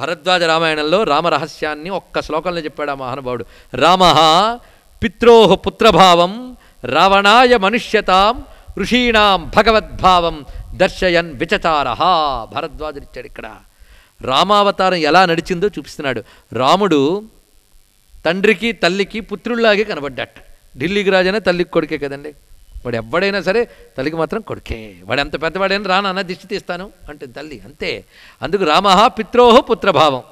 భరద్వాజ రామాయణంలో రామరహస్యాన్ని ఒక్క శ్లోకంలో చెప్పాడు ఆ మహానుభావుడు రామ పిత్రోహ పుత్రభావం రావణాయ మనుష్యతాం ఋషీణాం భగవద్భావం దర్శయన్ విచచార భరద్వాజుడిచ్చాడు ఇక్కడ రామావతారం ఎలా నడిచిందో చూపిస్తున్నాడు రాముడు తండ్రికి తల్లికి పుత్రుల్లాగే కనబడ్డాట ఢిల్లీకి రాజనే తల్లికి కొడుకే కదండి వాడు ఎవడైనా సరే తల్లికి మాత్రం కొడుకే వాడు ఎంత పెద్దవాడైనా అన్న దిష్టి తీస్తాను అంటే తల్లి అంతే అందుకు రామహ పిత్రోహ పుత్రభావం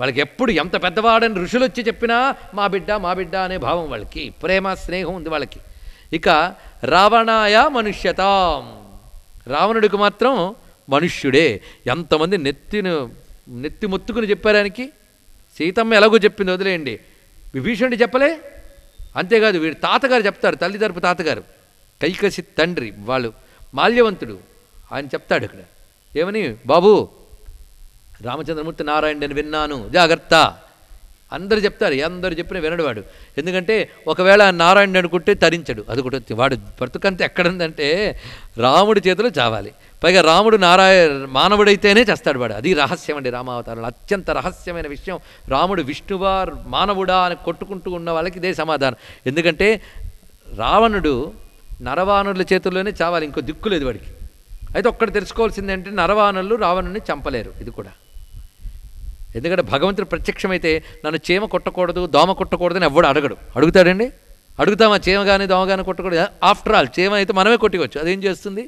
వాళ్ళకి ఎప్పుడు ఎంత పెద్దవాడని ఋషులు వచ్చి చెప్పినా మా బిడ్డ మా బిడ్డ అనే భావం వాళ్ళకి ప్రేమ స్నేహం ఉంది వాళ్ళకి ఇక రావణాయ మనుష్యతాం రావణుడికి మాత్రం మనుష్యుడే ఎంతమంది నెత్తిను నెత్తి మొత్తుకుని చెప్పారానికి సీతమ్మ ఎలాగో చెప్పింది వదిలేయండి విభీషణుడు చెప్పలే అంతేకాదు వీడు తాతగారు చెప్తారు తల్లి తరపు తాతగారు కైకసి తండ్రి వాళ్ళు మాల్యవంతుడు ఆయన చెప్తాడు ఇక్కడ ఏమని బాబు రామచంద్రమూర్తి నారాయణ నేను విన్నాను జాగ్రత్త అందరు చెప్తారు అందరు చెప్పిన వినడు ఎందుకంటే ఒకవేళ నారాయణ అనుకుంటే తరించడు అది కూడా వాడు బ్రతుకంత ఎక్కడుందంటే రాముడి చేతిలో చావాలి పైగా రాముడు నారాయణ మానవుడైతేనే చేస్తాడు వాడు అది రహస్యం అండి రామావతారాలు అత్యంత రహస్యమైన విషయం రాముడు విష్ణువా మానవుడా అని కొట్టుకుంటూ ఉన్న వాళ్ళకి ఇదే సమాధానం ఎందుకంటే రావణుడు నరవానుల చేతుల్లోనే చావాలి ఇంకో దిక్కు లేదు వాడికి అయితే ఒక్కడ తెలుసుకోవాల్సింది ఏంటంటే నరవానులు రావణుని చంపలేరు ఇది కూడా ఎందుకంటే భగవంతుడు ప్రత్యక్షమైతే నన్ను చీమ కొట్టకూడదు దోమ అని ఎవడు అడగడు అడుగుతాడండి అడుగుతామా చీమ కానీ దోమ కానీ కొట్టకూడదు ఆఫ్టర్ ఆల్ చీమ అయితే మనమే కొట్టుకోవచ్చు అదేం చేస్తుంది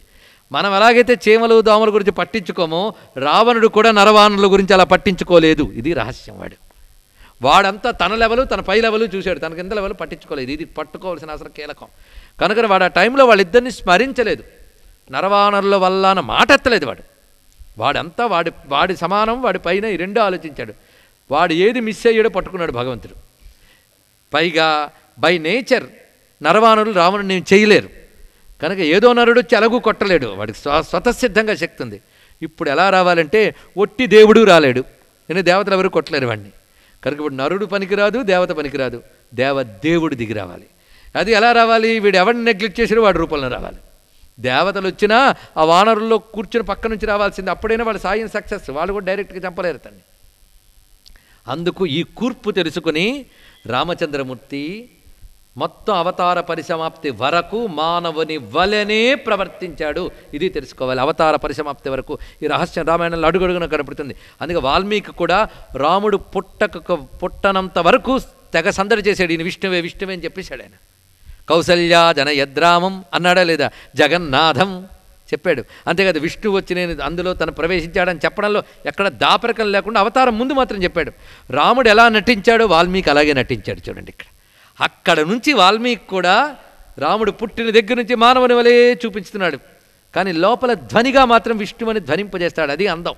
మనం ఎలాగైతే చీమలు దోమల గురించి పట్టించుకోమో రావణుడు కూడా నరవాణుల గురించి అలా పట్టించుకోలేదు ఇది రహస్యం వాడు వాడంతా తన లెవెలు తన పై లెవెలు చూశాడు తన కింద లెవెలు పట్టించుకోలేదు ఇది పట్టుకోవాల్సిన అసలు కీలకం కనుక వాడు ఆ టైంలో వాళ్ళిద్దరిని స్మరించలేదు నరవానరుల వల్ల అన్న మాట ఎత్తలేదు వాడు వాడంతా వాడి వాడి సమానం వాడి పైన ఈ రెండు ఆలోచించాడు వాడు ఏది మిస్ అయ్యాడో పట్టుకున్నాడు భగవంతుడు పైగా బై నేచర్ నరవానరులు రావణుని నేను చేయలేరు కనుక ఏదో నరుడు చెలగు కొట్టలేడు వాడికి స్వ స్వతసిద్ధంగా శక్తి ఉంది ఇప్పుడు ఎలా రావాలంటే ఒట్టి దేవుడు రాలేడు నేను దేవతలు ఎవరు కొట్టలేరు వాడిని కనుక ఇప్పుడు నరుడు పనికిరాదు దేవత పనికిరాదు దేవదేవుడు దిగి రావాలి అది ఎలా రావాలి వీడు ఎవరిని నెగ్లెక్ట్ చేసినా వాడి రూపంలో రావాలి దేవతలు వచ్చినా ఆ వానరుల్లో కూర్చుని పక్క నుంచి రావాల్సింది అప్పుడైనా వాళ్ళ సాయం సక్సెస్ వాళ్ళు కూడా డైరెక్ట్గా చంపలేరు తండ్రి అందుకు ఈ కూర్పు తెలుసుకుని రామచంద్రమూర్తి మొత్తం అవతార పరిసమాప్తి వరకు మానవుని వలనే ప్రవర్తించాడు ఇది తెలుసుకోవాలి అవతార పరిసమాప్తి వరకు ఈ రహస్యం రామాయణంలో అడుగడుగున కనపడుతుంది అందుకే వాల్మీకి కూడా రాముడు పుట్టక పుట్టనంత వరకు తెగ సందడి చేశాడు ఈయన విష్ణువే విష్ణువే అని చెప్పేశాడు ఆయన కౌసల్యా జనయద్రామం అన్నాడా లేదా జగన్నాథం చెప్పాడు అంతేకాదు విష్ణు వచ్చి నేను అందులో తను ప్రవేశించాడని చెప్పడంలో ఎక్కడ దాపరికం లేకుండా అవతారం ముందు మాత్రం చెప్పాడు రాముడు ఎలా నటించాడో వాల్మీకి అలాగే నటించాడు చూడండి ఇక్కడ అక్కడ నుంచి వాల్మీకి కూడా రాముడు పుట్టిన దగ్గర నుంచి మానవుని వలే చూపించుతున్నాడు కానీ లోపల ధ్వనిగా మాత్రం విష్ణువని ధ్వనింపజేస్తాడు అది అందం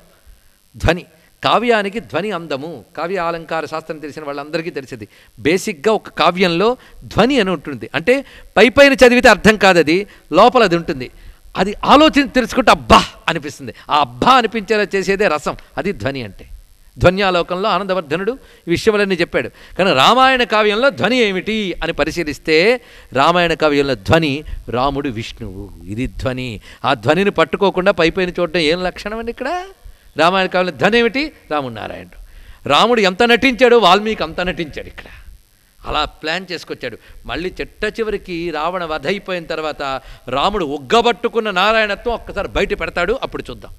ధ్వని కావ్యానికి ధ్వని అందము కావ్య అలంకార శాస్త్రం తెలిసిన వాళ్ళందరికీ తెలిసింది బేసిక్గా ఒక కావ్యంలో ధ్వని అని ఉంటుంది అంటే పై పైన చదివితే అర్థం కాదు అది లోపల అది ఉంటుంది అది ఆలోచన తెలుసుకుంటే అబ్బా అనిపిస్తుంది ఆ అబ్బా అనిపించేలా చేసేదే రసం అది ధ్వని అంటే ధ్వన్యాలోకంలో ఆనందవర్ధనుడు విషయములన్నీ చెప్పాడు కానీ రామాయణ కావ్యంలో ధ్వని ఏమిటి అని పరిశీలిస్తే రామాయణ కావ్యంలో ధ్వని రాముడు విష్ణువు ఇది ధ్వని ఆ ధ్వనిని పట్టుకోకుండా పైపైన చూడడం ఏం లక్షణం అండి ఇక్కడ రామాయణ కాలంలో ధన ఏమిటి రాముడు నారాయణుడు రాముడు ఎంత నటించాడో వాల్మీకి అంత నటించాడు ఇక్కడ అలా ప్లాన్ చేసుకొచ్చాడు మళ్ళీ చెట్ట చివరికి రావణ వధ అయిపోయిన తర్వాత రాముడు ఒగ్గబట్టుకున్న నారాయణత్వం ఒక్కసారి బయట పెడతాడు అప్పుడు చూద్దాం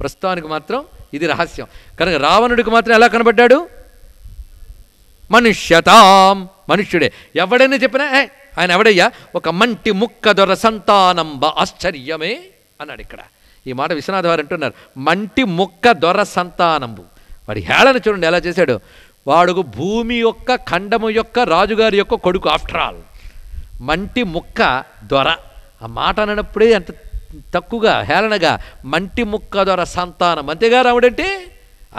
ప్రస్తుతానికి మాత్రం ఇది రహస్యం కనుక రావణుడికి మాత్రం ఎలా కనబడ్డాడు మనుష్యతాం మనుష్యుడే ఎవడైనా చెప్పినా ఆయన ఎవడయ్యా ఒక మంటి ముక్క దొర సంతానంబ ఆశ్చర్యమే అన్నాడు ఇక్కడ ఈ మాట విశ్వనాథ్ వారు అంటున్నారు మంటి ముక్క దొర సంతానంబు వాడి హేళన చూడండి ఎలా చేశాడు వాడుకు భూమి యొక్క ఖండము యొక్క రాజుగారి యొక్క కొడుకు ఆఫ్టర్ ఆల్ మంటి ముక్క దొర ఆ మాట అనప్పుడే అంత తక్కువగా హేళనగా మంటి ముక్క దొర సంతానం అంతేగా రావుడంటే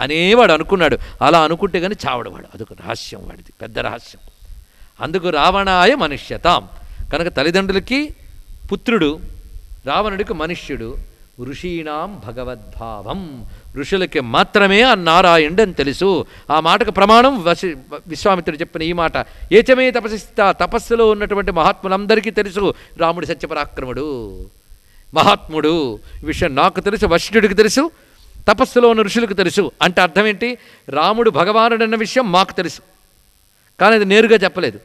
అనేవాడు అనుకున్నాడు అలా అనుకుంటే కానీ వాడు అదొక రహస్యం వాడిది పెద్ద రహస్యం అందుకు రావణాయ మనుష్యతాం కనుక తల్లిదండ్రులకి పుత్రుడు రావణుడికి మనుష్యుడు ఋషీణాం భగవద్భావం ఋషులకి మాత్రమే ఆ నారాయణుడు అని తెలుసు ఆ మాటకు ప్రమాణం వశి విశ్వామిత్రుడు చెప్పిన ఈ మాట ఏచమే తపసిస్త తపస్సులో ఉన్నటువంటి మహాత్ములందరికీ తెలుసు రాముడు సత్యపరాక్రముడు మహాత్ముడు విషయం నాకు తెలుసు వశిష్ఠుడికి తెలుసు తపస్సులో ఉన్న ఋషులకు తెలుసు అంటే అర్థం ఏంటి రాముడు భగవానుడన్న విషయం మాకు తెలుసు కానీ అది నేరుగా చెప్పలేదు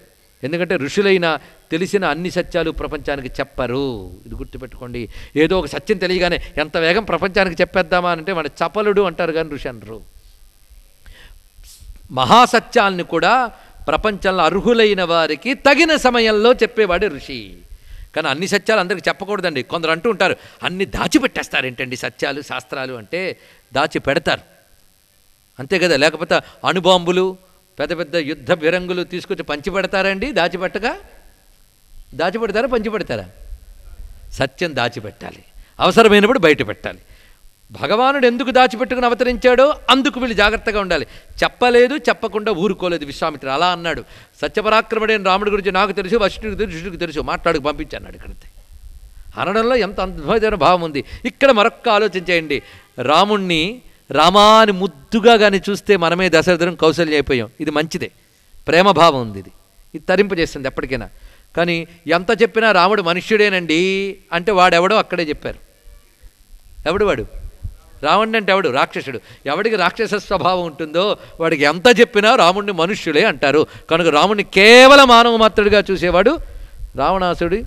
ఎందుకంటే ఋషులైన తెలిసిన అన్ని సత్యాలు ప్రపంచానికి చెప్పరు ఇది గుర్తుపెట్టుకోండి ఏదో ఒక సత్యం తెలియగానే ఎంత వేగం ప్రపంచానికి చెప్పేద్దామా అంటే మన చపలుడు అంటారు కానీ ఋషి అనరు మహాసత్యాల్ని కూడా ప్రపంచంలో అర్హులైన వారికి తగిన సమయంలో చెప్పేవాడే ఋషి కానీ అన్ని సత్యాలు అందరికి చెప్పకూడదండి కొందరు అంటూ ఉంటారు అన్ని ఏంటండి సత్యాలు శాస్త్రాలు అంటే దాచి పెడతారు అంతే కదా లేకపోతే అణుబాంబులు పెద్ద పెద్ద యుద్ధ విరంగులు తీసుకొచ్చి పంచిపెడతారండి దాచిపెట్టగా దాచిపెడతారా పంచిపెడతారా సత్యం దాచిపెట్టాలి అవసరమైనప్పుడు బయట పెట్టాలి భగవానుడు ఎందుకు దాచిపెట్టుకుని అవతరించాడో అందుకు వీళ్ళు జాగ్రత్తగా ఉండాలి చెప్పలేదు చెప్పకుండా ఊరుకోలేదు విశ్వామిత్రుడు అలా అన్నాడు సత్యపరాక్రముడైన రాముడి గురించి నాకు తెలుసు వశిష్ఠుడికి తెలుసు శిష్యుడికి తెలుసు మాట్లాడుకు పంపించాడు ఇక్కడితే అనడంలో ఎంత అద్భుతమైన భావం ఉంది ఇక్కడ మరొక్క ఆలోచించేయండి రాముణ్ణి రామాని ముద్దుగా కానీ చూస్తే మనమే దశరథరం కౌశల్య అయిపోయాం ఇది మంచిదే ప్రేమభావం ఉంది ఇది ఇది తరింపజేస్తుంది ఎప్పటికైనా కానీ ఎంత చెప్పినా రాముడు మనుష్యుడేనండి అంటే వాడెవడో అక్కడే చెప్పారు ఎవడు వాడు రావణుడు అంటే ఎవడు రాక్షసుడు ఎవడికి రాక్షస స్వభావం ఉంటుందో వాడికి ఎంత చెప్పినా రాముడిని మనుష్యుడే అంటారు కనుక రాముడిని కేవలం మానవ మాత్రుడిగా చూసేవాడు రావణాసుడి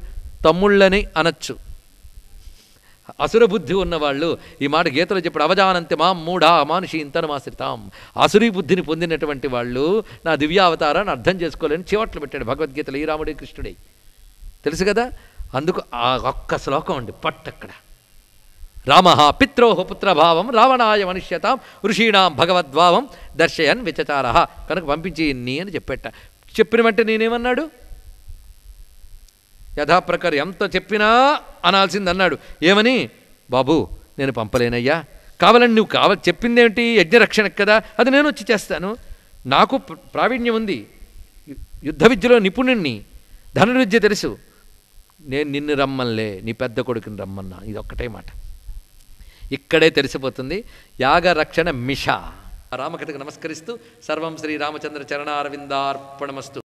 తమ్ముళ్ళని అనొచ్చు అసురబుద్ధి ఉన్నవాళ్ళు ఈ మాట గీతలో చెప్పాడు అవజానంతి మాం మూఢా మానుషి ఇంతనమాశ్రితాం అసురీ బుద్ధిని పొందినటువంటి వాళ్ళు నా దివ్యావతారాన్ని అర్థం చేసుకోలేని చివట్లు పెట్టాడు భగవద్గీతలు ఈ రాముడి కృష్ణుడే తెలుసు కదా అందుకు ఆ ఒక్క శ్లోకం అండి పట్టక్కడ రామ పిత్రోహ పుత్రభావం రావణాయ మనుష్యతాం ఋషీణాం భగవద్భావం దర్శయన్ విచచారహ కనుక పంపించి నీ అని చెప్పేట చెప్పిన వెంటనే నేనేమన్నాడు యథాప్రకారం ఎంత చెప్పినా అనాల్సింది అన్నాడు ఏమని బాబు నేను పంపలేనయ్యా కావాలని నువ్వు కావ చెప్పిందేమిటి యజ్ఞరక్షణకు కదా అది నేను వచ్చి చేస్తాను నాకు ప్రావీణ్యం ఉంది యుద్ధ విద్యలో నిపుణుణ్ణి ధనుర్విద్య తెలుసు నేను నిన్ను రమ్మన్లే నీ పెద్ద కొడుకుని రమ్మన్నా ఇది ఒక్కటే మాట ఇక్కడే తెలిసిపోతుంది యాగ రక్షణ మిష రామకథకు నమస్కరిస్తూ సర్వం శ్రీ రామచంద్ర చరణారవిందార్పణమస్తు